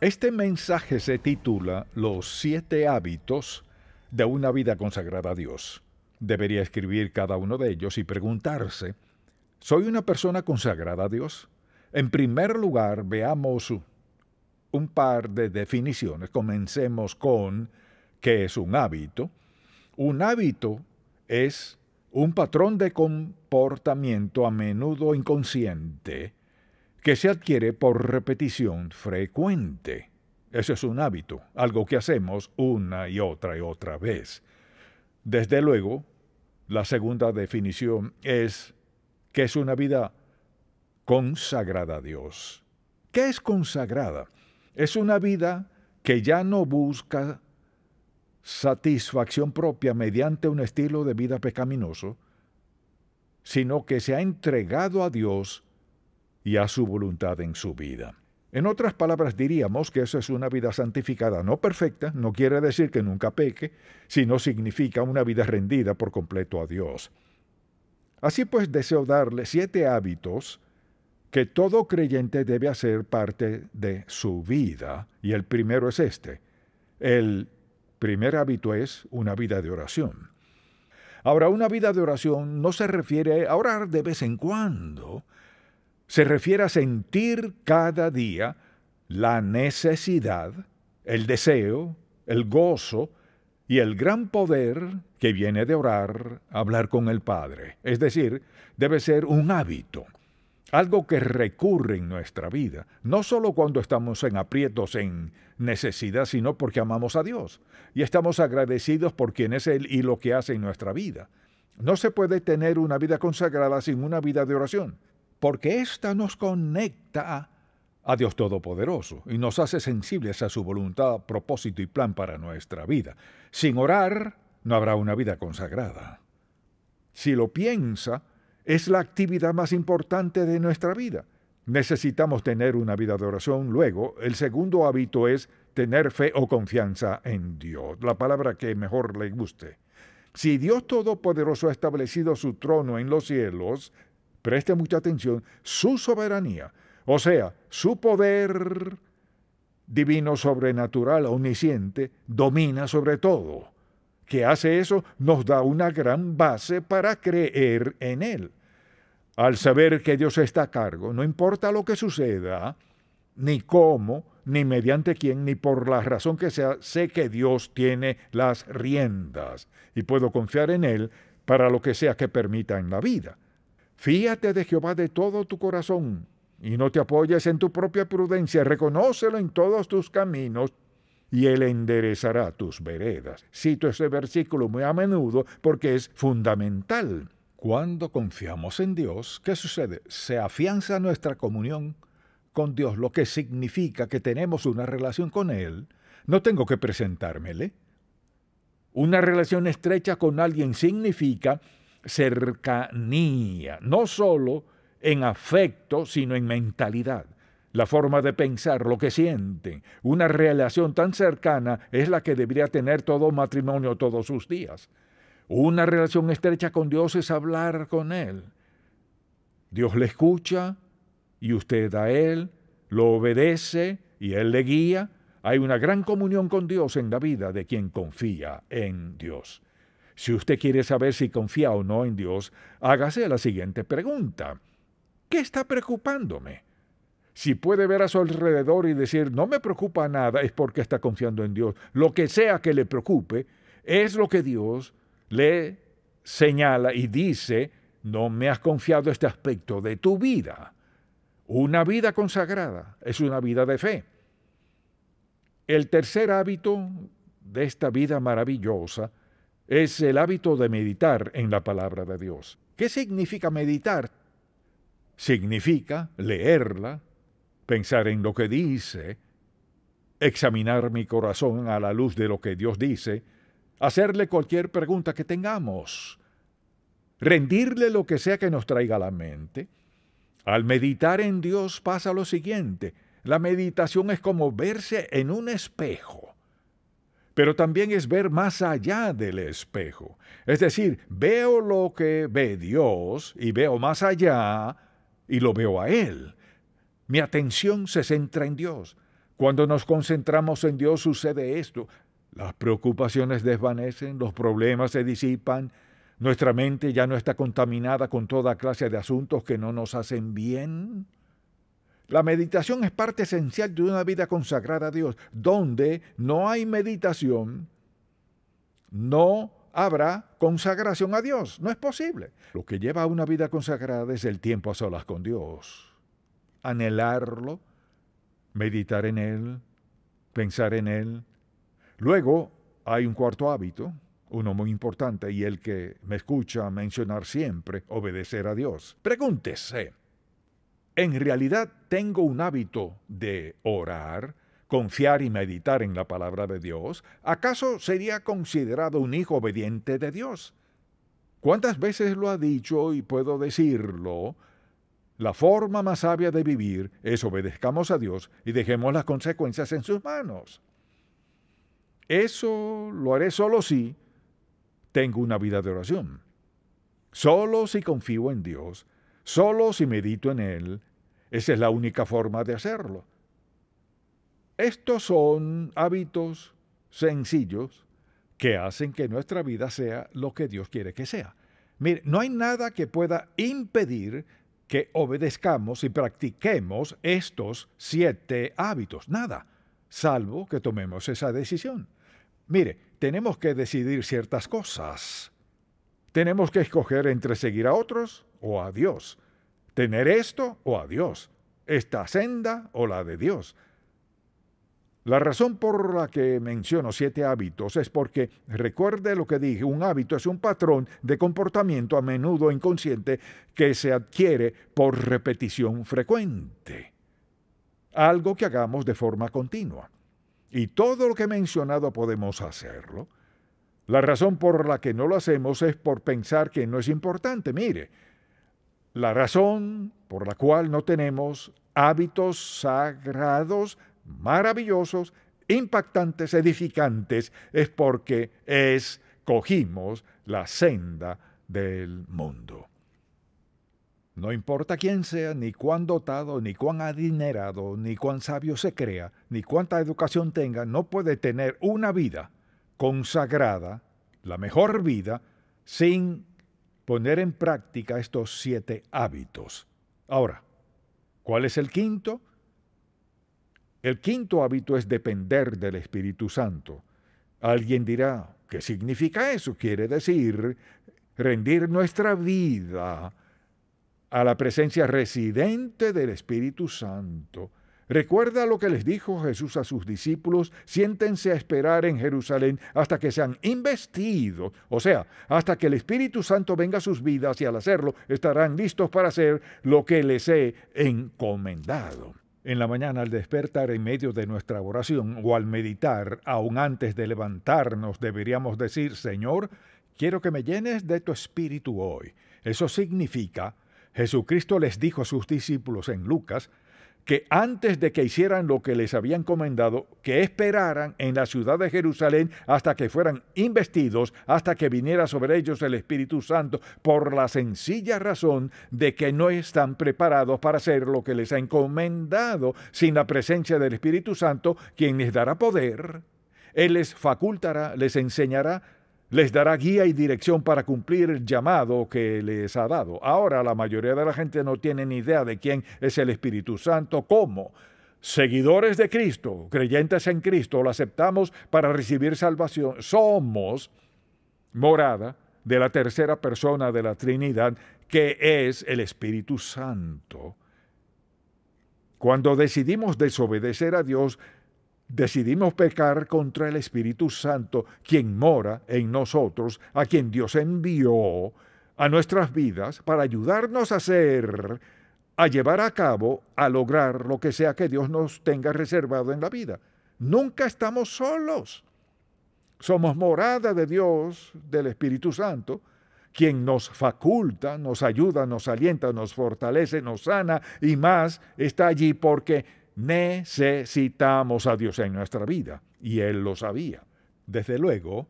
Este mensaje se titula Los siete hábitos de una vida consagrada a Dios. Debería escribir cada uno de ellos y preguntarse, ¿soy una persona consagrada a Dios? En primer lugar, veamos un par de definiciones. Comencemos con qué es un hábito. Un hábito es un patrón de comportamiento a menudo inconsciente que se adquiere por repetición frecuente. Ese es un hábito, algo que hacemos una y otra y otra vez. Desde luego, la segunda definición es que es una vida consagrada a Dios. ¿Qué es consagrada? Es una vida que ya no busca satisfacción propia mediante un estilo de vida pecaminoso, sino que se ha entregado a Dios y a su voluntad en su vida. En otras palabras, diríamos que eso es una vida santificada, no perfecta, no quiere decir que nunca peque, sino significa una vida rendida por completo a Dios. Así pues, deseo darle siete hábitos que todo creyente debe hacer parte de su vida, y el primero es este. El primer hábito es una vida de oración. Ahora, una vida de oración no se refiere a orar de vez en cuando, se refiere a sentir cada día la necesidad, el deseo, el gozo y el gran poder que viene de orar, hablar con el Padre. Es decir, debe ser un hábito, algo que recurre en nuestra vida, no solo cuando estamos en aprietos, en necesidad, sino porque amamos a Dios y estamos agradecidos por quien es Él y lo que hace en nuestra vida. No se puede tener una vida consagrada sin una vida de oración porque ésta nos conecta a Dios Todopoderoso y nos hace sensibles a su voluntad, propósito y plan para nuestra vida. Sin orar no habrá una vida consagrada. Si lo piensa, es la actividad más importante de nuestra vida. Necesitamos tener una vida de oración. Luego, el segundo hábito es tener fe o confianza en Dios, la palabra que mejor le guste. Si Dios Todopoderoso ha establecido su trono en los cielos, preste mucha atención, su soberanía, o sea, su poder divino, sobrenatural, omnisciente, domina sobre todo. Que hace eso nos da una gran base para creer en Él. Al saber que Dios está a cargo, no importa lo que suceda, ni cómo, ni mediante quién, ni por la razón que sea, sé que Dios tiene las riendas y puedo confiar en Él para lo que sea que permita en la vida. Fíate de Jehová de todo tu corazón y no te apoyes en tu propia prudencia, reconócelo en todos tus caminos y Él enderezará tus veredas. Cito este versículo muy a menudo porque es fundamental. Cuando confiamos en Dios, ¿qué sucede? Se afianza nuestra comunión con Dios, lo que significa que tenemos una relación con Él. No tengo que presentármele. Una relación estrecha con alguien significa cercanía, no solo en afecto, sino en mentalidad. La forma de pensar, lo que sienten, una relación tan cercana es la que debería tener todo matrimonio todos sus días. Una relación estrecha con Dios es hablar con Él. Dios le escucha y usted a Él, lo obedece y Él le guía. Hay una gran comunión con Dios en la vida de quien confía en Dios. Si usted quiere saber si confía o no en Dios, hágase la siguiente pregunta. ¿Qué está preocupándome? Si puede ver a su alrededor y decir, no me preocupa nada, es porque está confiando en Dios. Lo que sea que le preocupe, es lo que Dios le señala y dice, no me has confiado este aspecto de tu vida. Una vida consagrada es una vida de fe. El tercer hábito de esta vida maravillosa es el hábito de meditar en la palabra de Dios. ¿Qué significa meditar? Significa leerla, pensar en lo que dice, examinar mi corazón a la luz de lo que Dios dice, hacerle cualquier pregunta que tengamos, rendirle lo que sea que nos traiga a la mente. Al meditar en Dios pasa lo siguiente, la meditación es como verse en un espejo pero también es ver más allá del espejo. Es decir, veo lo que ve Dios y veo más allá y lo veo a Él. Mi atención se centra en Dios. Cuando nos concentramos en Dios sucede esto. Las preocupaciones desvanecen, los problemas se disipan, nuestra mente ya no está contaminada con toda clase de asuntos que no nos hacen bien. La meditación es parte esencial de una vida consagrada a Dios. Donde no hay meditación, no habrá consagración a Dios. No es posible. Lo que lleva a una vida consagrada es el tiempo a solas con Dios. Anhelarlo, meditar en Él, pensar en Él. Luego hay un cuarto hábito, uno muy importante y el que me escucha mencionar siempre, obedecer a Dios. Pregúntese. En realidad tengo un hábito de orar, confiar y meditar en la palabra de Dios. ¿Acaso sería considerado un hijo obediente de Dios? ¿Cuántas veces lo ha dicho y puedo decirlo? La forma más sabia de vivir es obedezcamos a Dios y dejemos las consecuencias en sus manos. Eso lo haré solo si tengo una vida de oración. Solo si confío en Dios, solo si medito en Él, esa es la única forma de hacerlo. Estos son hábitos sencillos que hacen que nuestra vida sea lo que Dios quiere que sea. Mire, no hay nada que pueda impedir que obedezcamos y practiquemos estos siete hábitos, nada, salvo que tomemos esa decisión. Mire, tenemos que decidir ciertas cosas. Tenemos que escoger entre seguir a otros o a Dios tener esto o oh, a Dios, esta senda o oh, la de Dios. La razón por la que menciono siete hábitos es porque, recuerde lo que dije, un hábito es un patrón de comportamiento a menudo inconsciente que se adquiere por repetición frecuente. Algo que hagamos de forma continua. Y todo lo que he mencionado podemos hacerlo. La razón por la que no lo hacemos es por pensar que no es importante. Mire, la razón por la cual no tenemos hábitos sagrados maravillosos, impactantes, edificantes, es porque escogimos la senda del mundo. No importa quién sea, ni cuán dotado, ni cuán adinerado, ni cuán sabio se crea, ni cuánta educación tenga, no puede tener una vida consagrada, la mejor vida, sin poner en práctica estos siete hábitos. Ahora, ¿cuál es el quinto? El quinto hábito es depender del Espíritu Santo. Alguien dirá, ¿qué significa eso? Quiere decir rendir nuestra vida a la presencia residente del Espíritu Santo. Recuerda lo que les dijo Jesús a sus discípulos, siéntense a esperar en Jerusalén hasta que sean investidos, o sea, hasta que el Espíritu Santo venga a sus vidas y al hacerlo estarán listos para hacer lo que les he encomendado. En la mañana al despertar en medio de nuestra oración o al meditar, aún antes de levantarnos, deberíamos decir, Señor, quiero que me llenes de tu espíritu hoy. Eso significa, Jesucristo les dijo a sus discípulos en Lucas, que antes de que hicieran lo que les había encomendado, que esperaran en la ciudad de Jerusalén hasta que fueran investidos, hasta que viniera sobre ellos el Espíritu Santo, por la sencilla razón de que no están preparados para hacer lo que les ha encomendado sin la presencia del Espíritu Santo, quien les dará poder. Él les facultará, les enseñará, les dará guía y dirección para cumplir el llamado que les ha dado. Ahora la mayoría de la gente no tiene ni idea de quién es el Espíritu Santo, cómo. Seguidores de Cristo, creyentes en Cristo, lo aceptamos para recibir salvación. Somos morada de la tercera persona de la Trinidad, que es el Espíritu Santo. Cuando decidimos desobedecer a Dios, decidimos pecar contra el Espíritu Santo, quien mora en nosotros, a quien Dios envió a nuestras vidas para ayudarnos a ser, a llevar a cabo, a lograr lo que sea que Dios nos tenga reservado en la vida. Nunca estamos solos. Somos morada de Dios, del Espíritu Santo, quien nos faculta, nos ayuda, nos alienta, nos fortalece, nos sana y más está allí porque necesitamos a Dios en nuestra vida y Él lo sabía. Desde luego,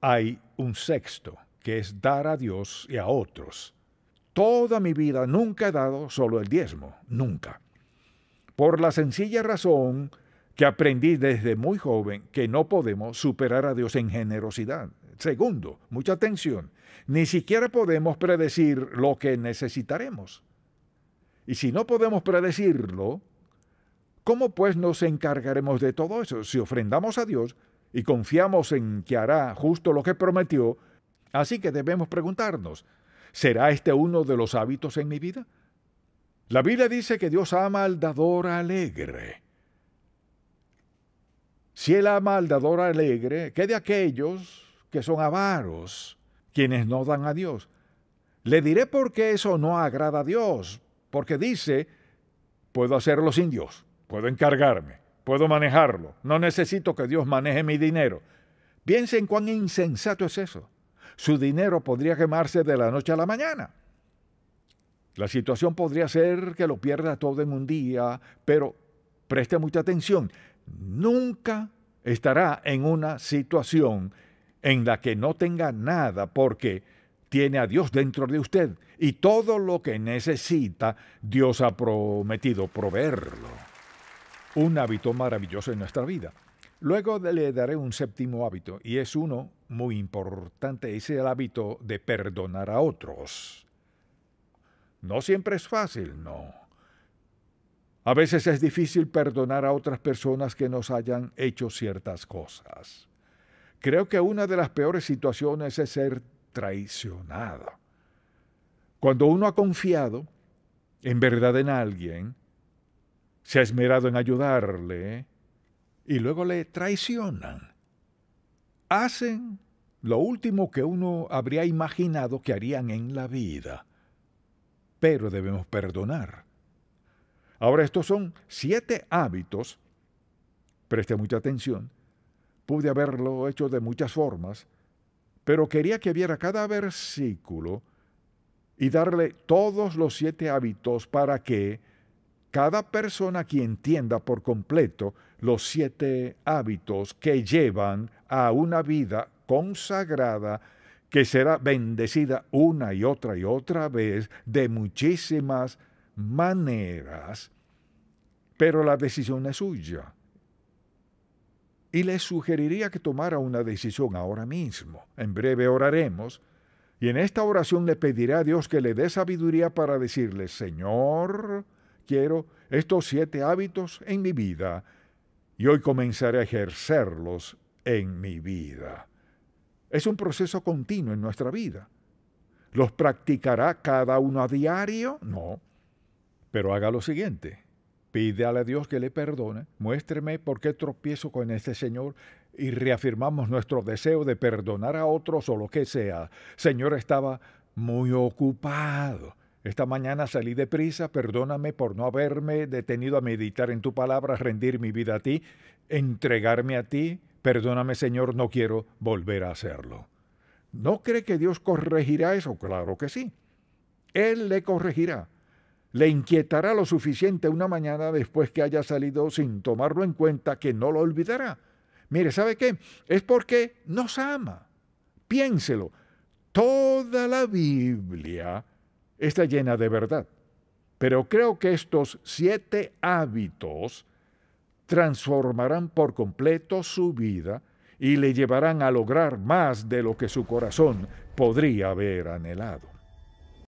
hay un sexto, que es dar a Dios y a otros. Toda mi vida nunca he dado solo el diezmo, nunca. Por la sencilla razón que aprendí desde muy joven que no podemos superar a Dios en generosidad. Segundo, mucha atención, ni siquiera podemos predecir lo que necesitaremos. Y si no podemos predecirlo, ¿Cómo pues nos encargaremos de todo eso? Si ofrendamos a Dios y confiamos en que hará justo lo que prometió, así que debemos preguntarnos, ¿será este uno de los hábitos en mi vida? La Biblia dice que Dios ama al dador alegre. Si Él ama al dador alegre, ¿qué de aquellos que son avaros, quienes no dan a Dios? Le diré por qué eso no agrada a Dios, porque dice, puedo hacerlo sin Dios puedo encargarme, puedo manejarlo, no necesito que Dios maneje mi dinero. Piensen cuán insensato es eso. Su dinero podría quemarse de la noche a la mañana. La situación podría ser que lo pierda todo en un día, pero preste mucha atención, nunca estará en una situación en la que no tenga nada porque tiene a Dios dentro de usted y todo lo que necesita Dios ha prometido proveerlo un hábito maravilloso en nuestra vida. Luego le daré un séptimo hábito y es uno muy importante, es el hábito de perdonar a otros. No siempre es fácil, no. A veces es difícil perdonar a otras personas que nos hayan hecho ciertas cosas. Creo que una de las peores situaciones es ser traicionado. Cuando uno ha confiado en verdad en alguien, se ha esmerado en ayudarle y luego le traicionan. Hacen lo último que uno habría imaginado que harían en la vida. Pero debemos perdonar. Ahora estos son siete hábitos, preste mucha atención, pude haberlo hecho de muchas formas, pero quería que viera cada versículo y darle todos los siete hábitos para que cada persona que entienda por completo los siete hábitos que llevan a una vida consagrada que será bendecida una y otra y otra vez de muchísimas maneras, pero la decisión es suya. Y le sugeriría que tomara una decisión ahora mismo. En breve oraremos. Y en esta oración le pedirá a Dios que le dé sabiduría para decirle, Señor, Quiero estos siete hábitos en mi vida y hoy comenzaré a ejercerlos en mi vida. Es un proceso continuo en nuestra vida. ¿Los practicará cada uno a diario? No. Pero haga lo siguiente. Pídale a Dios que le perdone. Muéstreme por qué tropiezo con este Señor y reafirmamos nuestro deseo de perdonar a otros o lo que sea. Señor estaba muy ocupado. Esta mañana salí deprisa, perdóname por no haberme detenido a meditar en tu palabra, rendir mi vida a ti, entregarme a ti. Perdóname, Señor, no quiero volver a hacerlo. ¿No cree que Dios corregirá eso? Claro que sí. Él le corregirá. Le inquietará lo suficiente una mañana después que haya salido sin tomarlo en cuenta que no lo olvidará. Mire, ¿sabe qué? Es porque nos ama. Piénselo. Toda la Biblia está llena de verdad. Pero creo que estos siete hábitos transformarán por completo su vida y le llevarán a lograr más de lo que su corazón podría haber anhelado.